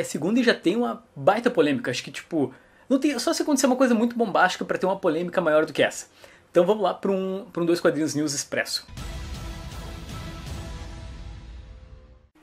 é segunda e já tem uma baita polêmica. Acho que, tipo, não tem, só se acontecer uma coisa muito bombástica para ter uma polêmica maior do que essa. Então vamos lá para um, pra um Dois Quadrinhos News Expresso.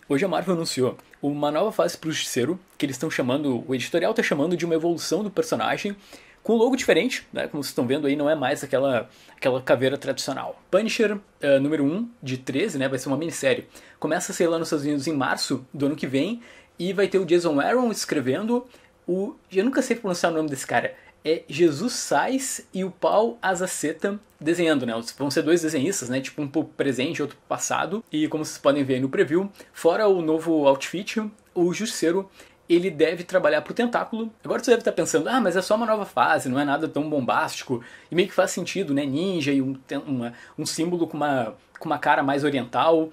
Hoje a Marvel anunciou uma nova fase para o Justiceiro, que eles estão chamando, o editorial está chamando de uma evolução do personagem, com um logo diferente, né? como vocês estão vendo aí, não é mais aquela, aquela caveira tradicional. Punisher uh, número 1, de 13, né? vai ser uma minissérie. Começa a sair lá nos Estados Unidos em março do ano que vem, e vai ter o Jason Aaron escrevendo. O, eu nunca sei pronunciar o nome desse cara. É Jesus Sais e o Paul Azaceta desenhando, né? Vão ser dois desenhistas, né? Tipo um pouco presente, outro passado. E como vocês podem ver aí no preview, fora o novo outfit, o Justiceiro ele deve trabalhar pro tentáculo. Agora você deve estar tá pensando, ah, mas é só uma nova fase, não é nada tão bombástico. E meio que faz sentido, né? Ninja e um, uma, um símbolo com uma, com uma cara mais oriental.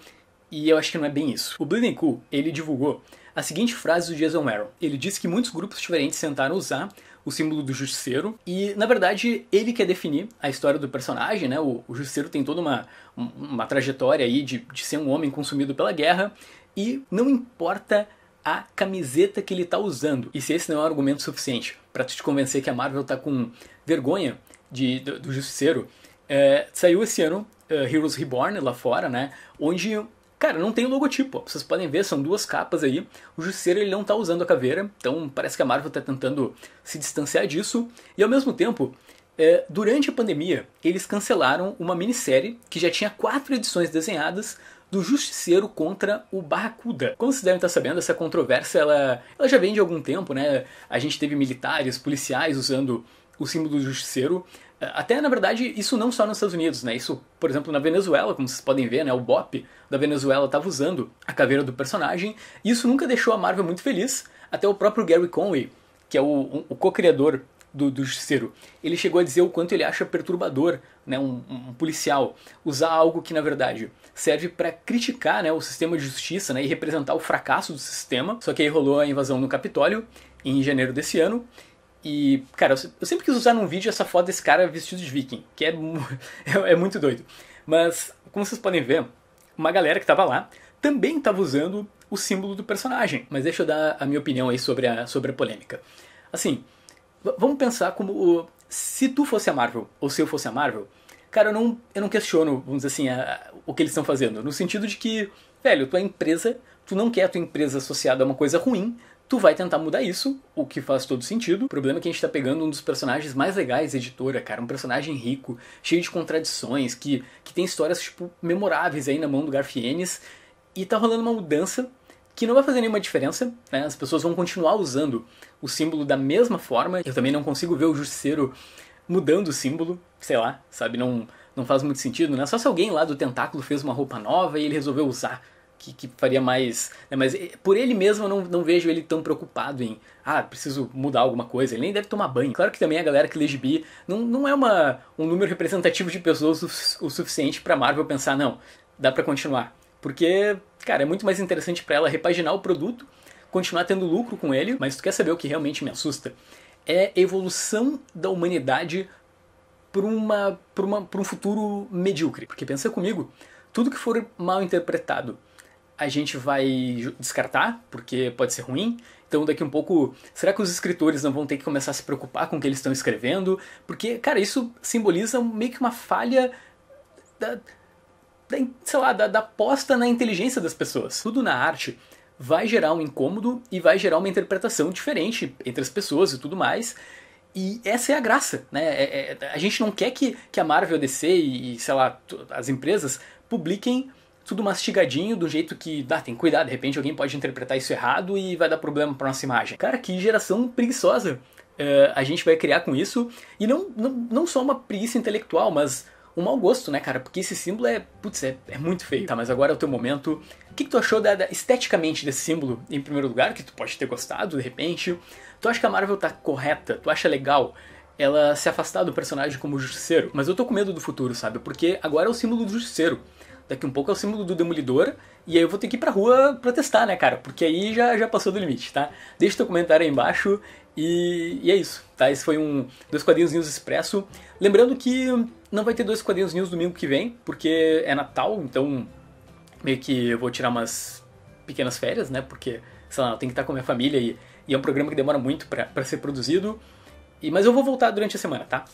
E eu acho que não é bem isso. O Bleeding Cool, ele divulgou a seguinte frase do Jason Aaron. Ele disse que muitos grupos diferentes tentaram usar o símbolo do justiceiro e, na verdade, ele quer definir a história do personagem, né? O, o justiceiro tem toda uma, uma trajetória aí de, de ser um homem consumido pela guerra e não importa a camiseta que ele está usando. E se esse não é um argumento suficiente para te convencer que a Marvel está com vergonha de, do, do Justiceiro, é, saiu esse ano uh, Heroes Reborn lá fora, né? Onde Cara, não tem logotipo, vocês podem ver, são duas capas aí. O Justiceiro ele não está usando a caveira, então parece que a Marvel está tentando se distanciar disso. E ao mesmo tempo, é, durante a pandemia, eles cancelaram uma minissérie que já tinha quatro edições desenhadas do Justiceiro contra o Barracuda. Como vocês devem estar sabendo, essa controvérsia ela, ela já vem de algum tempo, né? A gente teve militares, policiais usando o símbolo do justiceiro. Eh, até, na verdade, isso não só nos Estados Unidos, né? Isso, por exemplo, na Venezuela, como vocês podem ver, né? O Bop da Venezuela estava usando a caveira do personagem. E isso nunca deixou a Marvel muito feliz. Até o próprio Gary Conway, que é o, o co-criador do, do Justiceiro, ele chegou a dizer o quanto ele acha perturbador né, um, um policial usar algo que, na verdade, serve para criticar né, o sistema de justiça né, e representar o fracasso do sistema. Só que aí rolou a invasão no Capitólio em janeiro desse ano e, cara, eu sempre quis usar num vídeo essa foto desse cara vestido de viking, que é, é, é muito doido. Mas, como vocês podem ver, uma galera que estava lá também tava usando o símbolo do personagem. Mas deixa eu dar a minha opinião aí sobre a, sobre a polêmica. Assim, vamos pensar como se tu fosse a Marvel, ou se eu fosse a Marvel, cara, eu não, eu não questiono, vamos dizer assim, a, a, o que eles estão fazendo. No sentido de que, velho, tua empresa, tu não quer a tua empresa associada a uma coisa ruim, Tu vai tentar mudar isso, o que faz todo sentido. O problema é que a gente tá pegando um dos personagens mais legais, editora, cara. Um personagem rico, cheio de contradições, que, que tem histórias, tipo, memoráveis aí na mão do Garfienes. E tá rolando uma mudança que não vai fazer nenhuma diferença, né? As pessoas vão continuar usando o símbolo da mesma forma. Eu também não consigo ver o Justiceiro mudando o símbolo, sei lá, sabe? Não, não faz muito sentido, né? Só se alguém lá do Tentáculo fez uma roupa nova e ele resolveu usar que, que faria mais. Né? Mas eh, por ele mesmo eu não, não vejo ele tão preocupado em. Ah, preciso mudar alguma coisa. Ele nem deve tomar banho. Claro que também a galera que lê gibi não, não é uma, um número representativo de pessoas o, o suficiente para Marvel pensar, não, dá para continuar. Porque, cara, é muito mais interessante para ela repaginar o produto, continuar tendo lucro com ele, mas tu quer saber o que realmente me assusta? É a evolução da humanidade pra, uma, uma, um futuro medíocre. Porque pensa comigo, tudo que for mal interpretado a gente vai descartar, porque pode ser ruim. Então, daqui um pouco, será que os escritores não vão ter que começar a se preocupar com o que eles estão escrevendo? Porque, cara, isso simboliza meio que uma falha da, da sei lá, da, aposta na inteligência das pessoas. Tudo na arte vai gerar um incômodo e vai gerar uma interpretação diferente entre as pessoas e tudo mais. E essa é a graça, né? É, é, é a gente não quer que, que a Marvel, a DC e, sei lá, as empresas publiquem tudo mastigadinho, do jeito que ah, tem que cuidar, de repente alguém pode interpretar isso errado e vai dar problema pra nossa imagem. Cara, que geração preguiçosa uh, a gente vai criar com isso. E não, não, não só uma preguiça intelectual, mas um mau gosto, né, cara? Porque esse símbolo é, putz, é, é muito feio. Tá, mas agora é o teu momento. O que, que tu achou da, da, esteticamente desse símbolo, em primeiro lugar, que tu pode ter gostado, de repente? Tu acha que a Marvel tá correta? Tu acha legal? ela se afastar do personagem como justiceiro. Mas eu tô com medo do futuro, sabe? Porque agora é o símbolo do justiceiro daqui um pouco é o símbolo do Demolidor, e aí eu vou ter que ir pra rua protestar, né, cara? Porque aí já, já passou do limite, tá? Deixa teu comentário aí embaixo e, e é isso, tá? Esse foi um Dois Quadrinhos News Expresso. Lembrando que não vai ter Dois Quadrinhos News domingo que vem, porque é Natal, então meio que eu vou tirar umas pequenas férias, né? Porque, sei lá, eu tenho que estar com a minha família e, e é um programa que demora muito para ser produzido. E, mas eu vou voltar durante a semana, tá?